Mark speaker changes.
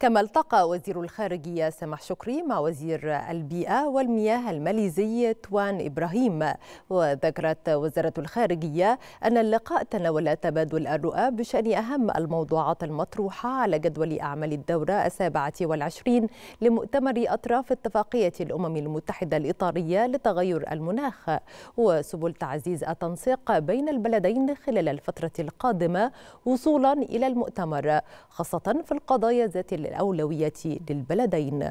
Speaker 1: كما التقى وزير الخارجية سمح شكري مع وزير البيئة والمياه الماليزي توان إبراهيم وذكرت وزارة الخارجية أن اللقاء تناول تبادل الرؤى بشأن أهم الموضوعات المطروحة على جدول أعمال الدورة السابعة والعشرين لمؤتمر أطراف اتفاقية الأمم المتحدة الإطارية لتغير المناخ وسبل تعزيز التنسيق بين البلدين خلال الفترة القادمة وصولا إلى المؤتمر خاصة في القضايا ذات الأولوية للبلدين